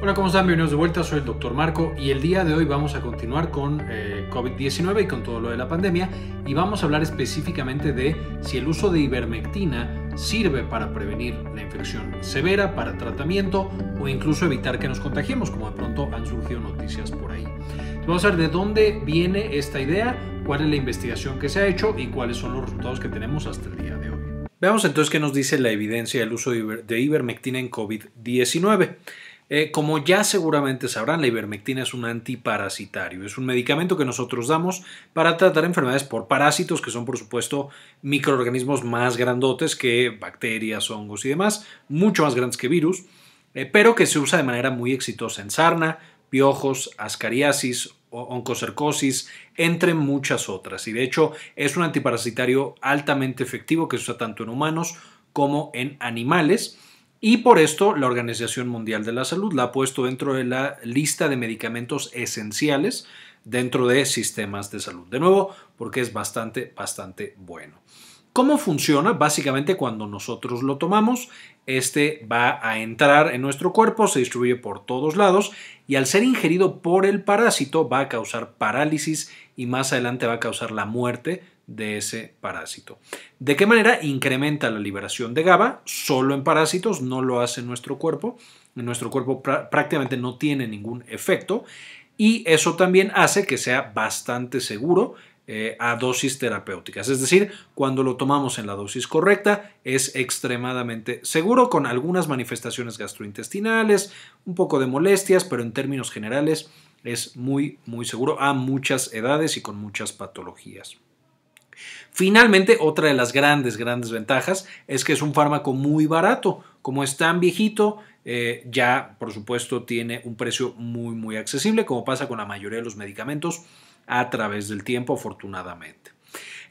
Hola, ¿cómo están? Bienvenidos de vuelta, soy el doctor Marco y el día de hoy vamos a continuar con eh, COVID-19 y con todo lo de la pandemia y vamos a hablar específicamente de si el uso de ivermectina sirve para prevenir la infección severa, para tratamiento o incluso evitar que nos contagiemos, como de pronto han surgido noticias por ahí. Vamos a ver de dónde viene esta idea, cuál es la investigación que se ha hecho y cuáles son los resultados que tenemos hasta el día de hoy. Veamos entonces qué nos dice la evidencia del uso de ivermectina en COVID-19. Eh, como ya seguramente sabrán, la ivermectina es un antiparasitario. Es un medicamento que nosotros damos para tratar enfermedades por parásitos, que son por supuesto microorganismos más grandotes que bacterias, hongos y demás, mucho más grandes que virus, eh, pero que se usa de manera muy exitosa en sarna, piojos, ascariasis, oncocercosis, entre muchas otras. Y de hecho es un antiparasitario altamente efectivo que se usa tanto en humanos como en animales y por esto la Organización Mundial de la Salud la ha puesto dentro de la lista de medicamentos esenciales dentro de sistemas de salud. De nuevo, porque es bastante, bastante bueno. ¿Cómo funciona? Básicamente cuando nosotros lo tomamos, este va a entrar en nuestro cuerpo, se distribuye por todos lados y al ser ingerido por el parásito va a causar parálisis y más adelante va a causar la muerte de ese parásito. ¿De qué manera incrementa la liberación de GABA? Solo en parásitos, no lo hace nuestro cuerpo. En nuestro cuerpo prácticamente no tiene ningún efecto y eso también hace que sea bastante seguro eh, a dosis terapéuticas. Es decir, cuando lo tomamos en la dosis correcta es extremadamente seguro con algunas manifestaciones gastrointestinales, un poco de molestias, pero en términos generales es muy, muy seguro a muchas edades y con muchas patologías. Finalmente, otra de las grandes, grandes ventajas es que es un fármaco muy barato. Como es tan viejito, eh, ya por supuesto tiene un precio muy, muy accesible, como pasa con la mayoría de los medicamentos a través del tiempo, afortunadamente.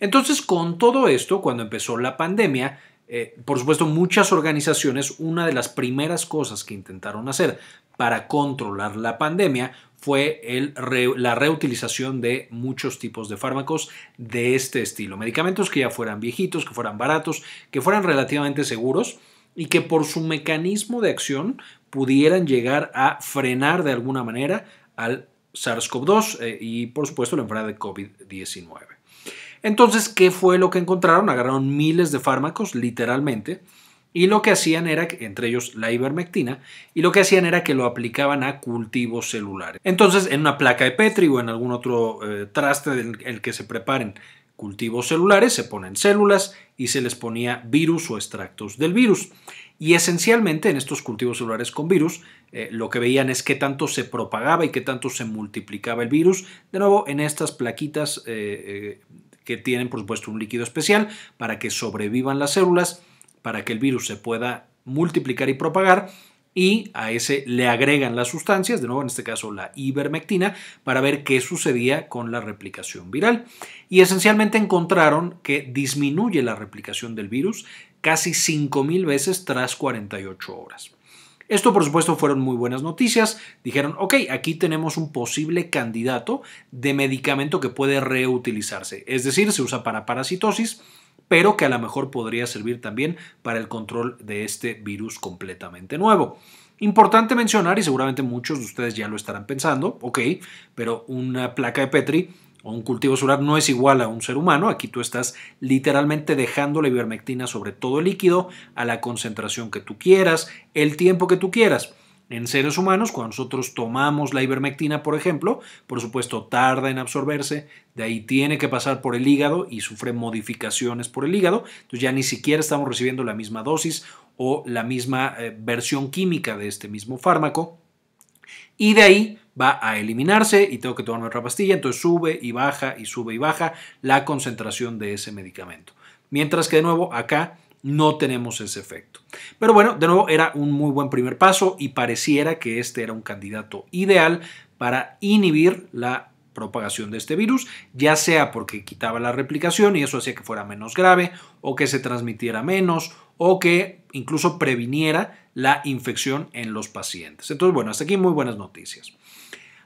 Entonces, con todo esto, cuando empezó la pandemia, eh, por supuesto, muchas organizaciones, una de las primeras cosas que intentaron hacer para controlar la pandemia fue la reutilización de muchos tipos de fármacos de este estilo. Medicamentos que ya fueran viejitos, que fueran baratos, que fueran relativamente seguros y que por su mecanismo de acción pudieran llegar a frenar de alguna manera al SARS-CoV-2 eh, y por supuesto la enfermedad de COVID-19. Entonces, ¿qué fue lo que encontraron? Agarraron miles de fármacos, literalmente, y lo que hacían era, entre ellos la ivermectina, y lo que hacían era que lo aplicaban a cultivos celulares. Entonces, en una placa de Petri o en algún otro eh, traste del el que se preparen cultivos celulares, se ponen células y se les ponía virus o extractos del virus. Y esencialmente en estos cultivos celulares con virus, eh, lo que veían es qué tanto se propagaba y qué tanto se multiplicaba el virus. De nuevo, en estas plaquitas eh, que tienen, por supuesto, un líquido especial para que sobrevivan las células para que el virus se pueda multiplicar y propagar y a ese le agregan las sustancias, de nuevo en este caso la ivermectina, para ver qué sucedía con la replicación viral. Y esencialmente encontraron que disminuye la replicación del virus casi 5.000 veces tras 48 horas. Esto, por supuesto, fueron muy buenas noticias. Dijeron, ok, aquí tenemos un posible candidato de medicamento que puede reutilizarse, es decir, se usa para parasitosis pero que a lo mejor podría servir también para el control de este virus completamente nuevo. Importante mencionar, y seguramente muchos de ustedes ya lo estarán pensando, ok, pero una placa de Petri o un cultivo solar no es igual a un ser humano. Aquí tú estás literalmente dejando la ivermectina sobre todo el líquido a la concentración que tú quieras, el tiempo que tú quieras. En seres humanos, cuando nosotros tomamos la ivermectina, por ejemplo, por supuesto tarda en absorberse, de ahí tiene que pasar por el hígado y sufre modificaciones por el hígado, entonces ya ni siquiera estamos recibiendo la misma dosis o la misma eh, versión química de este mismo fármaco. Y de ahí va a eliminarse y tengo que tomar otra pastilla, entonces sube y baja y sube y baja la concentración de ese medicamento. Mientras que de nuevo acá no tenemos ese efecto. Pero bueno, de nuevo, era un muy buen primer paso y pareciera que este era un candidato ideal para inhibir la propagación de este virus, ya sea porque quitaba la replicación y eso hacía que fuera menos grave o que se transmitiera menos o que incluso previniera la infección en los pacientes. Entonces, bueno, hasta aquí muy buenas noticias.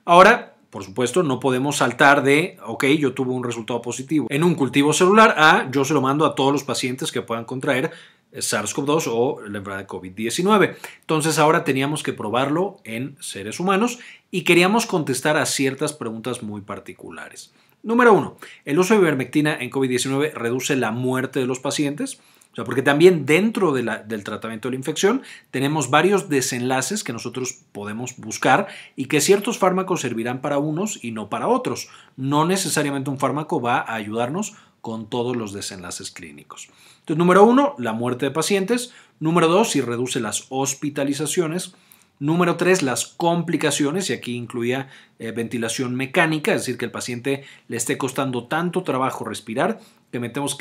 Ahora, por supuesto, no podemos saltar de, ok, yo tuve un resultado positivo en un cultivo celular a yo se lo mando a todos los pacientes que puedan contraer eh, SARS-CoV-2 o la enfermedad de COVID-19. Entonces ahora teníamos que probarlo en seres humanos y queríamos contestar a ciertas preguntas muy particulares. Número uno, ¿El uso de ivermectina en COVID-19 reduce la muerte de los pacientes? porque también dentro del tratamiento de la infección tenemos varios desenlaces que nosotros podemos buscar y que ciertos fármacos servirán para unos y no para otros. No necesariamente un fármaco va a ayudarnos con todos los desenlaces clínicos. Entonces, número uno, la muerte de pacientes. Número dos, si reduce las hospitalizaciones. Número tres, las complicaciones, y aquí incluía eh, ventilación mecánica, es decir, que el paciente le esté costando tanto trabajo respirar que tenemos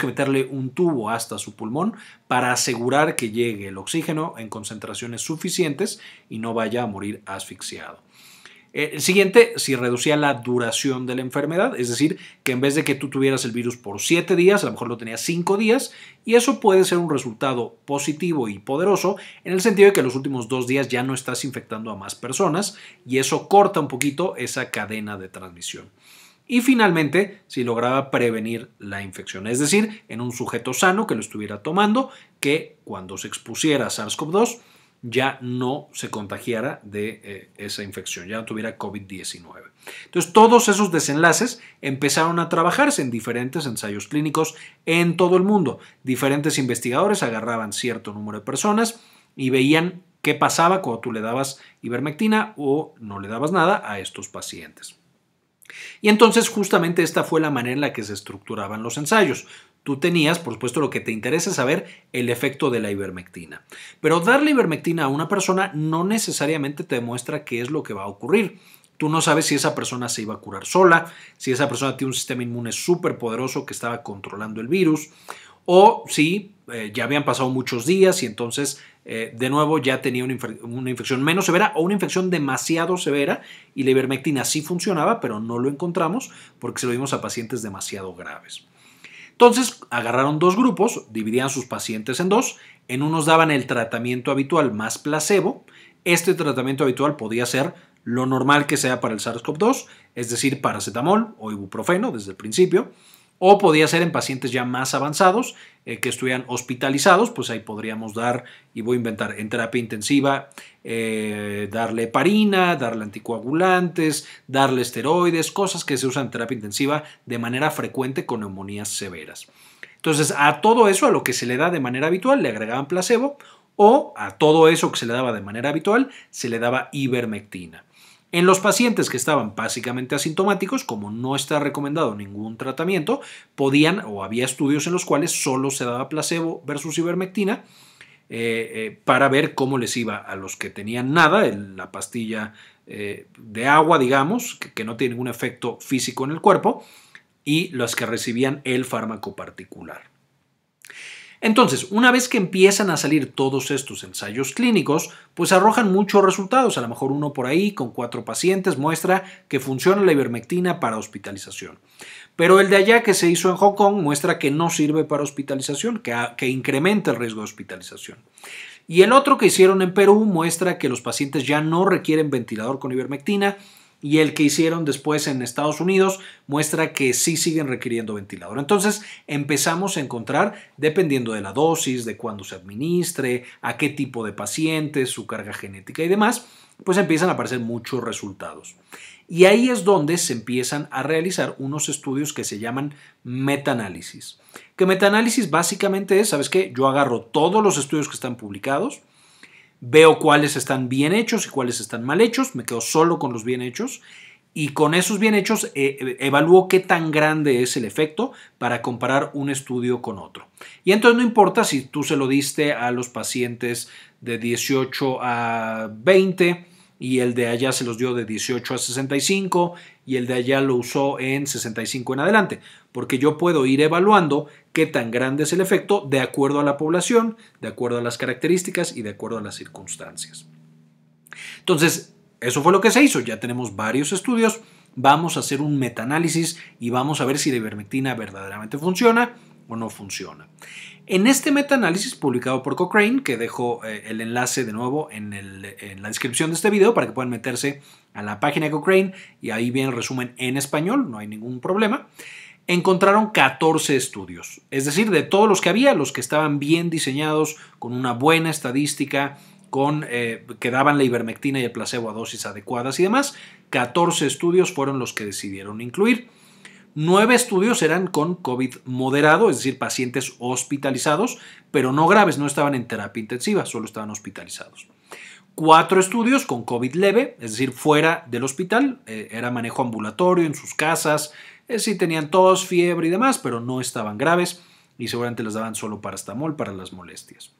que meterle un tubo hasta su pulmón para asegurar que llegue el oxígeno en concentraciones suficientes y no vaya a morir asfixiado. El eh, siguiente, si reducía la duración de la enfermedad, es decir, que en vez de que tú tuvieras el virus por siete días, a lo mejor lo tenías cinco días, y eso puede ser un resultado positivo y poderoso en el sentido de que los últimos dos días ya no estás infectando a más personas y eso corta un poquito esa cadena de transmisión. Y finalmente, si lograba prevenir la infección, es decir, en un sujeto sano que lo estuviera tomando, que cuando se expusiera a SARS-CoV-2 ya no se contagiara de eh, esa infección, ya no tuviera COVID-19. Entonces, todos esos desenlaces empezaron a trabajarse en diferentes ensayos clínicos en todo el mundo. Diferentes investigadores agarraban cierto número de personas y veían qué pasaba cuando tú le dabas ivermectina o no le dabas nada a estos pacientes. Y entonces justamente esta fue la manera en la que se estructuraban los ensayos. Tú tenías, por supuesto, lo que te interesa es saber el efecto de la ivermectina. Pero darle ivermectina a una persona no necesariamente te demuestra qué es lo que va a ocurrir. Tú no sabes si esa persona se iba a curar sola, si esa persona tiene un sistema inmune súper poderoso que estaba controlando el virus, o si eh, ya habían pasado muchos días y entonces eh, de nuevo ya tenía una, una, infección menos severa o una infección demasiado severa y la ivermectina sí funcionaba, pero no lo encontramos porque se lo dimos a pacientes demasiado graves. Entonces agarraron dos grupos, dividían sus pacientes en dos, en unos daban el tratamiento habitual más placebo, este tratamiento habitual podía ser lo normal que sea para el SARS-CoV-2, es decir, paracetamol o ibuprofeno desde el principio, o podía ser en pacientes ya más avanzados eh, que estuvieran hospitalizados, pues ahí podríamos dar, y voy a inventar, en terapia intensiva, eh, darle heparina, darle anticoagulantes, darle esteroides, cosas que se usan en terapia intensiva de manera frecuente con neumonías severas. Entonces, a todo eso, a lo que se le da de manera habitual, le agregaban placebo o a todo eso que se le daba de manera habitual, se le daba ivermectina. En los pacientes que estaban básicamente asintomáticos, como no está recomendado ningún tratamiento, podían o había estudios en los cuales solo se daba placebo versus ivermectina eh, eh, para ver cómo les iba a los que tenían nada, en la pastilla eh, de agua, digamos, que, que no tiene ningún efecto físico en el cuerpo, y los que recibían el fármaco particular. Entonces, una vez que empiezan a salir todos estos ensayos clínicos, pues arrojan muchos resultados, a lo mejor uno por ahí con cuatro pacientes muestra que funciona la ivermectina para hospitalización. Pero el de allá que se hizo en Hong Kong muestra que no sirve para hospitalización, que, ah, incrementa el riesgo de hospitalización. Y el otro que hicieron en Perú muestra que los pacientes ya no requieren ventilador con ivermectina, y el que hicieron después en Estados Unidos muestra que sí siguen requiriendo ventilador. Entonces empezamos a encontrar, dependiendo de la dosis, de cuándo se administre, a qué tipo de pacientes, su carga genética y demás, pues empiezan a aparecer muchos resultados. Y ahí es donde se empiezan a realizar unos estudios que se llaman metaanálisis. Que metaanálisis básicamente es, ¿sabes qué? Yo agarro todos los estudios que están publicados, veo cuáles están bien hechos y cuáles están mal hechos, me quedo solo con los bien hechos y con esos bien hechos eh, eh, evalúo qué tan grande es el efecto para comparar un estudio con otro. Y entonces no importa si tú se lo diste a los pacientes de 18 a 20, y el de allá se los dio de 18 a 65 y el de allá lo usó en 65 en adelante, porque yo puedo ir evaluando qué tan grande es el efecto de acuerdo a la población, de acuerdo a las características y de acuerdo a las circunstancias. Entonces, eso fue lo que se hizo, ya tenemos varios estudios, vamos a hacer un metaanálisis y vamos a ver si la ivermectina verdaderamente funciona o no funciona. En este metaanálisis publicado por Cochrane, que dejo eh, el enlace de nuevo en, la descripción de este video para que puedan meterse a la página de Cochrane y ahí bien el resumen en español, no hay ningún problema, encontraron 14 estudios. Es decir, de todos los que había, los que estaban bien diseñados, con una buena estadística, con, eh, que daban la ivermectina y el placebo a dosis adecuadas y demás, 14 estudios fueron los que decidieron incluir. Nueve estudios eran con COVID moderado, es decir, pacientes hospitalizados, pero no graves, no estaban en terapia intensiva, solo estaban hospitalizados. Cuatro estudios con COVID leve, es decir, fuera del hospital, eh, era manejo ambulatorio en sus casas, eh, sí tenían tos, fiebre y demás, pero no estaban graves y seguramente les daban solo estamol, para las molestias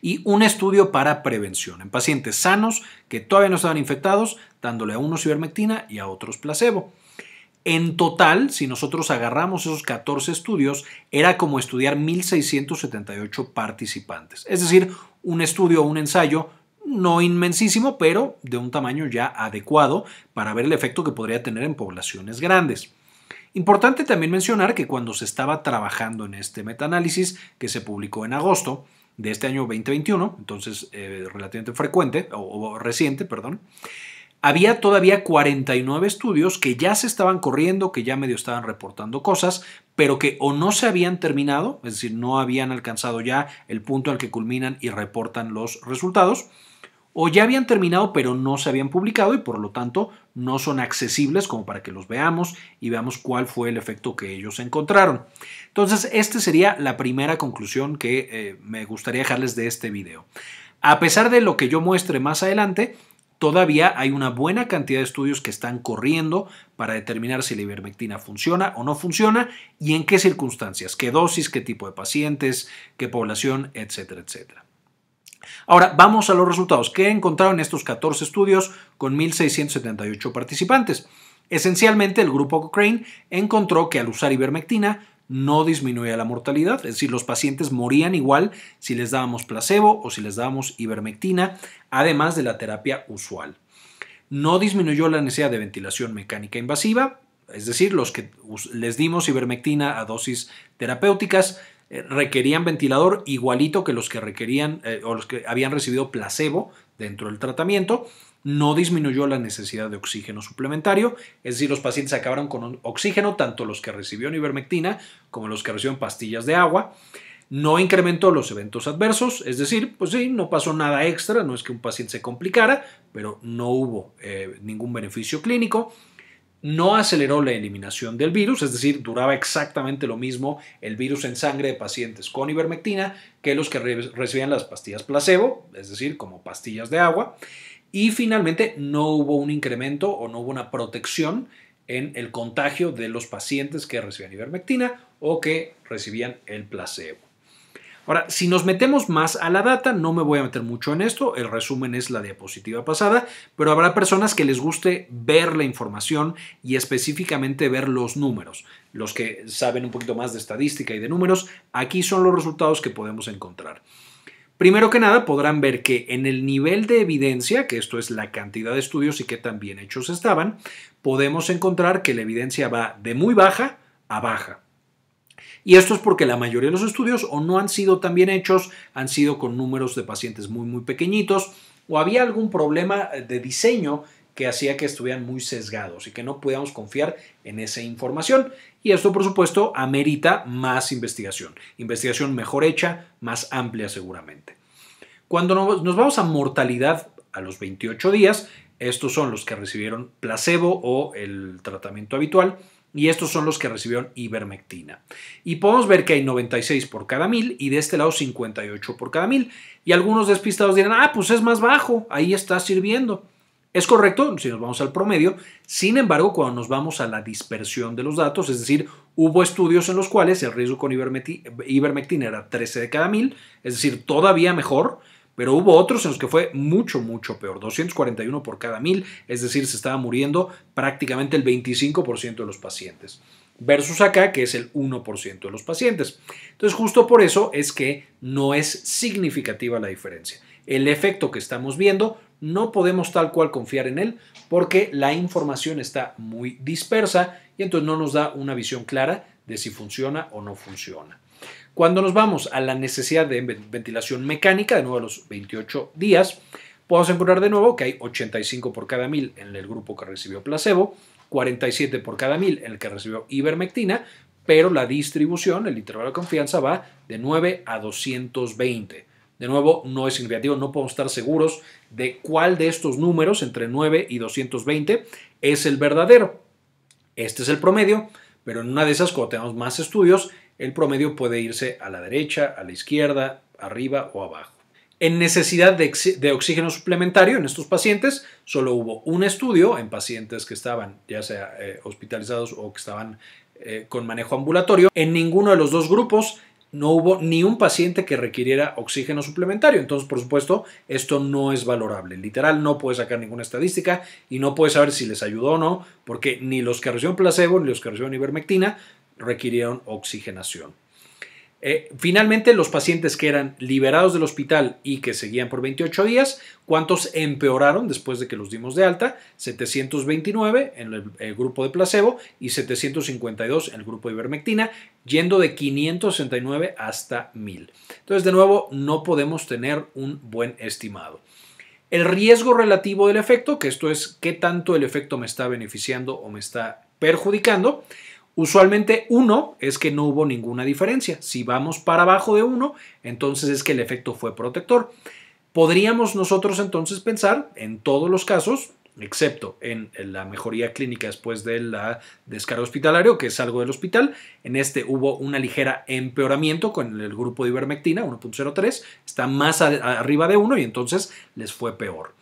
y un estudio para prevención en pacientes sanos que todavía no estaban infectados, dándole a unos ivermectina y a otros placebo. En total, si nosotros agarramos esos 14 estudios, era como estudiar 1.678 participantes. Es decir, un estudio o un ensayo no inmensísimo, pero de un tamaño ya adecuado para ver el efecto que podría tener en poblaciones grandes. Importante también mencionar que cuando se estaba trabajando en este metaanálisis, que se publicó en agosto de este año 2021, entonces eh, relativamente frecuente o reciente, perdón, había todavía 49 estudios que ya se estaban corriendo, que ya medio estaban reportando cosas, pero que o no se habían terminado, es decir, no habían alcanzado ya el punto al que culminan y reportan los resultados, o ya habían terminado pero no se habían publicado y por lo tanto no son accesibles como para que los veamos y veamos cuál fue el efecto que ellos encontraron. Entonces, esta sería la primera conclusión que eh, me gustaría dejarles de este video. A pesar de lo que yo muestre más adelante, Todavía hay una buena cantidad de estudios que están corriendo para determinar si la ivermectina funciona o no funciona y en qué circunstancias, qué dosis, qué tipo de pacientes, qué población, etcétera, etcétera. Ahora, vamos a los resultados. ¿Qué encontraron estos 14 estudios con 1.678 participantes? Esencialmente, el grupo Cochrane encontró que al usar ivermectina no disminuía la mortalidad, es decir, los pacientes morían igual si les dábamos placebo o si les dábamos ivermectina, además de la terapia usual. No disminuyó la necesidad de ventilación mecánica invasiva, es decir, los que les dimos ivermectina a dosis terapéuticas eh, requerían ventilador igualito que los que requerían eh, o los que habían recibido placebo dentro del tratamiento no disminuyó la necesidad de oxígeno suplementario, es decir, los pacientes acabaron con oxígeno, tanto los que recibieron ivermectina como los que recibieron pastillas de agua. No incrementó los eventos adversos, es decir, pues sí, no pasó nada extra, no es que un paciente se complicara, pero no hubo eh, ningún beneficio clínico no aceleró la eliminación del virus, es decir, duraba exactamente lo mismo el virus en sangre de pacientes con ivermectina que los que recibían las pastillas placebo, es decir, como pastillas de agua, y finalmente no hubo un incremento o no hubo una protección en el contagio de los pacientes que recibían ivermectina o que recibían el placebo. Ahora, si nos metemos más a la data, no me voy a meter mucho en esto, el resumen es la diapositiva pasada, pero habrá personas que les guste ver la información y específicamente ver los números. Los que saben un poquito más de estadística y de números, aquí son los resultados que podemos encontrar. Primero que nada, podrán ver que en el nivel de evidencia, que esto es la cantidad de estudios y qué tan bien hechos estaban, podemos encontrar que la evidencia va de muy baja a baja. Y esto es porque la mayoría de los estudios o no han sido tan bien hechos, han sido con números de pacientes muy, muy pequeñitos, o había algún problema de diseño que hacía que estuvieran muy sesgados y que no pudiéramos confiar en esa información. Y esto, por supuesto, amerita más investigación, investigación mejor hecha, más amplia seguramente. Cuando nos vamos a mortalidad a los 28 días, estos son los que recibieron placebo o el tratamiento habitual y estos son los que recibieron ivermectina. Y podemos ver que hay 96 por cada mil y de este lado 58 por cada mil. Y algunos despistados dirán, ah, pues es más bajo, ahí está sirviendo. Es correcto si nos vamos al promedio, sin embargo, cuando nos vamos a la dispersión de los datos, es decir, hubo estudios en los cuales el riesgo con ivermectina era 13 de cada 1000, es decir, todavía mejor, pero hubo otros en los que fue mucho, mucho peor, 241 por cada 1000, es decir, se estaba muriendo prácticamente el 25% de los pacientes versus acá que es el 1% de los pacientes. Entonces, justo por eso es que no es significativa la diferencia. El efecto que estamos viendo no podemos tal cual confiar en él porque la información está muy dispersa y entonces no nos da una visión clara de si funciona o no funciona. Cuando nos vamos a la necesidad de ventilación mecánica, de nuevo a los 28 días, podemos encontrar de nuevo que hay 85 por cada mil en el grupo que recibió placebo, 47 por cada mil en el que recibió ivermectina, pero la distribución, el intervalo de confianza, va de 9 a 220. De nuevo, no es significativo, no podemos estar seguros de cuál de estos números, entre 9 y 220, es el verdadero. Este es el promedio, pero en una de esas, cuando tengamos más estudios, el promedio puede irse a la derecha, a la izquierda, arriba o abajo. En necesidad de, oxígeno suplementario en estos pacientes, solo hubo un estudio en pacientes que estaban ya sea eh, hospitalizados o que estaban eh, con manejo ambulatorio. En ninguno de los dos grupos no hubo ni un paciente que requiriera oxígeno suplementario. Entonces, por supuesto, esto no es valorable. Literal, no puedes sacar ninguna estadística y no puedes saber si les ayudó o no, porque ni los que recibieron placebo ni los que recibieron ivermectina requirieron oxigenación. Eh, finalmente, los pacientes que eran liberados del hospital y que seguían por 28 días, ¿cuántos empeoraron después de que los dimos de alta? 729 en el, grupo de placebo y 752 en el grupo de ivermectina, yendo de 569 hasta 1000. Entonces, de nuevo, no podemos tener un buen estimado. El riesgo relativo del efecto, que esto es qué tanto el efecto me está beneficiando o me está perjudicando, Usualmente uno es que no hubo ninguna diferencia. Si vamos para abajo de uno entonces es que el efecto fue protector. Podríamos nosotros entonces pensar en todos los casos, excepto en la mejoría clínica después de la descarga hospitalario que es algo del hospital. En este hubo una ligera empeoramiento con el grupo de ivermectina, 1.03, está más arriba de 1 y entonces les fue peor.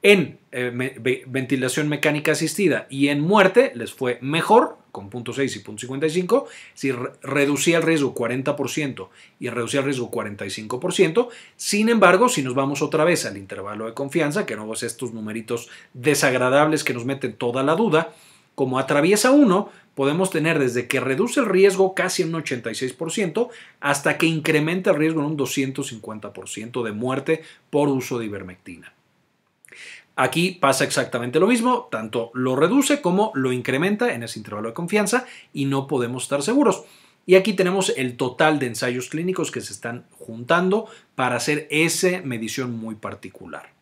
En eh, ventilación mecánica asistida y en muerte les fue mejor, con 0.6 y 0.55, si reducía el riesgo 40% y reducía el riesgo 45%. Sin embargo, si nos vamos otra vez al intervalo de confianza, que no es estos numeritos desagradables que nos meten toda la duda, como atraviesa uno, podemos tener desde que reduce el riesgo casi en un 86% hasta que incrementa el riesgo en un 250% de muerte por uso de ivermectina. Aquí pasa exactamente lo mismo, tanto lo reduce como lo incrementa en ese intervalo de confianza y no podemos estar seguros. Y aquí tenemos el total de ensayos clínicos que se están juntando para hacer esa medición muy particular.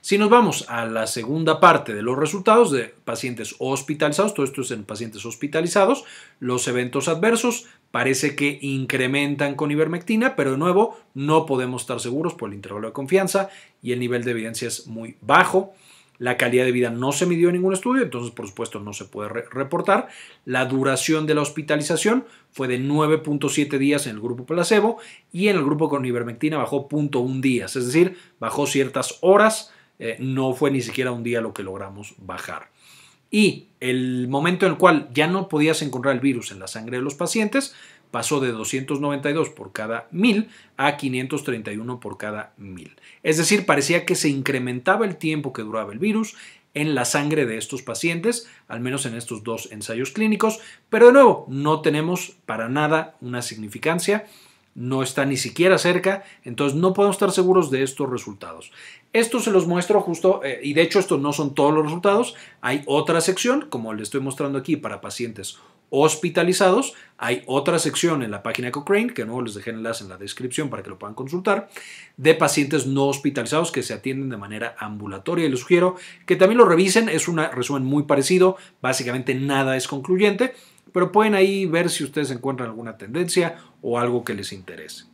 Si nos vamos a la segunda parte de los resultados de pacientes hospitalizados, todo esto es en pacientes hospitalizados, los eventos adversos parece que incrementan con ivermectina, pero de nuevo no podemos estar seguros por el intervalo de confianza y el nivel de evidencia es muy bajo. La calidad de vida no se midió en ningún estudio, entonces por supuesto no se puede reportar. La duración de la hospitalización fue de 9.7 días en el grupo placebo y en el grupo con ivermectina bajó 0.1 días, es decir, bajó ciertas horas, eh, no fue ni siquiera un día lo que logramos bajar y el momento en el cual ya no podías encontrar el virus en la sangre de los pacientes pasó de 292 por cada 1000 a 531 por cada 1000. Es decir, parecía que se incrementaba el tiempo que duraba el virus en la sangre de estos pacientes, al menos en estos dos ensayos clínicos, pero de nuevo, no tenemos para nada una significancia no está ni siquiera cerca, entonces no podemos estar seguros de estos resultados. Esto se los muestro justo, eh, y de hecho estos no son todos los resultados, hay otra sección, como les estoy mostrando aquí para pacientes hospitalizados, hay otra sección en la página Cochrane, que no les dejé enlace en la descripción para que lo puedan consultar, de pacientes no hospitalizados que se atienden de manera ambulatoria. Y les sugiero que también lo revisen, es un resumen muy parecido, básicamente nada es concluyente, pero pueden ahí ver si ustedes encuentran alguna tendencia o algo que les interese.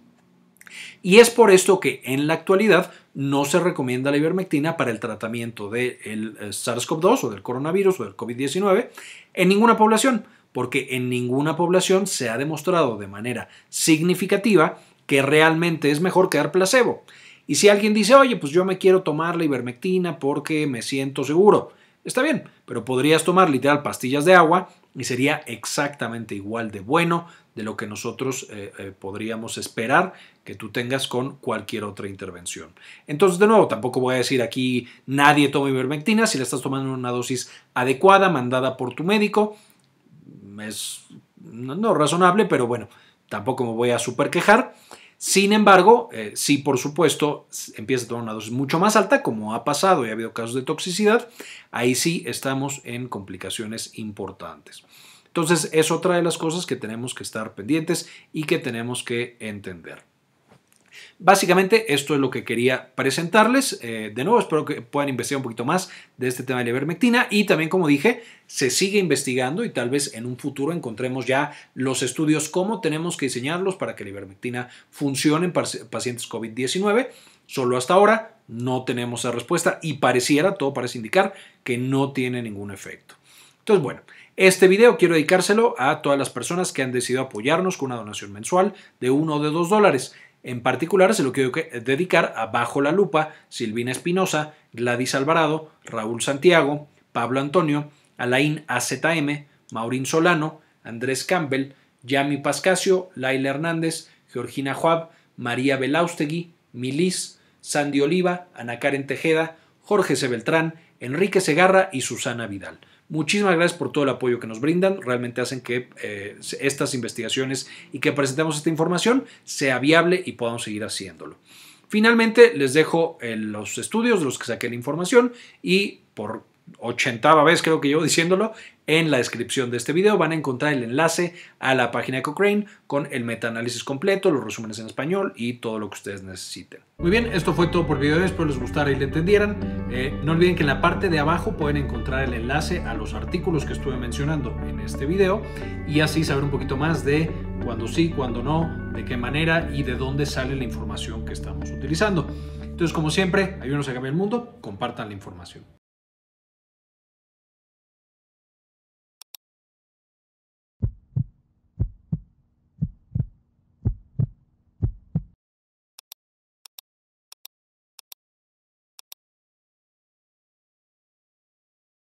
Y es por esto que en la actualidad no se recomienda la ivermectina para el tratamiento del eh, SARS-CoV-2 o del coronavirus o del COVID-19 en ninguna población, porque en ninguna población se ha demostrado de manera significativa que realmente es mejor que dar placebo. Y si alguien dice, oye, pues yo me quiero tomar la ivermectina porque me siento seguro, Está bien, pero podrías tomar literal pastillas de agua y sería exactamente igual de bueno de lo que nosotros eh, eh, podríamos esperar que tú tengas con cualquier otra intervención. Entonces, de nuevo, tampoco voy a decir aquí nadie toma ivermectina si le estás tomando una dosis adecuada, mandada por tu médico. Es no, razonable, pero bueno, tampoco me voy a super quejar. Sin embargo, eh, si, por supuesto, empieza a tomar una dosis mucho más alta, como ha pasado y ha habido casos de toxicidad, ahí sí estamos en complicaciones importantes. Entonces, es otra de las cosas que tenemos que estar pendientes y que tenemos que entender. Básicamente esto es lo que quería presentarles. Eh, de nuevo, espero que puedan investigar un poquito más de este tema de la ivermectina y también, como dije, se sigue investigando y tal vez en un futuro encontremos ya los estudios, cómo tenemos que diseñarlos para que la ivermectina funcione en pacientes COVID-19. Solo hasta ahora no tenemos esa respuesta y pareciera, todo parece indicar que no tiene ningún efecto. Entonces, bueno, este video quiero dedicárselo a todas las personas que han decidido apoyarnos con una donación mensual de uno o de dos dólares. En particular se lo quiero eh, dedicar a Bajo la Lupa, Silvina Espinosa, Gladys Alvarado, Raúl Santiago, Pablo Antonio, Alain AZM, Maurín Solano, Andrés Campbell, Yami Pascasio, Laila Hernández, Georgina Juab, María Belaustegui, Milis, Sandy Oliva, Ana Karen Tejeda, Jorge Sebeltrán, Enrique Segarra y Susana Vidal. Muchísimas gracias por todo el apoyo que nos brindan. Realmente hacen que eh, estas investigaciones y que presentemos esta información sea viable y podamos seguir haciéndolo. Finalmente, les dejo eh, los estudios de los que saqué la información y por 80 vez creo que yo diciéndolo, en la descripción de este video van a encontrar el enlace a la página de Cochrane con el metaanálisis completo, los resúmenes en español y todo lo que ustedes necesiten. Muy bien, esto fue todo por el video de hoy, espero les gustara y le entendieran. Eh, no olviden que en la parte de abajo pueden encontrar el enlace a los artículos que estuve mencionando en este video y así saber un poquito más de cuándo sí, cuándo no, de qué manera y de dónde sale la información que estamos utilizando. Entonces, como siempre, ayúdenos a cambiar el mundo, compartan la información.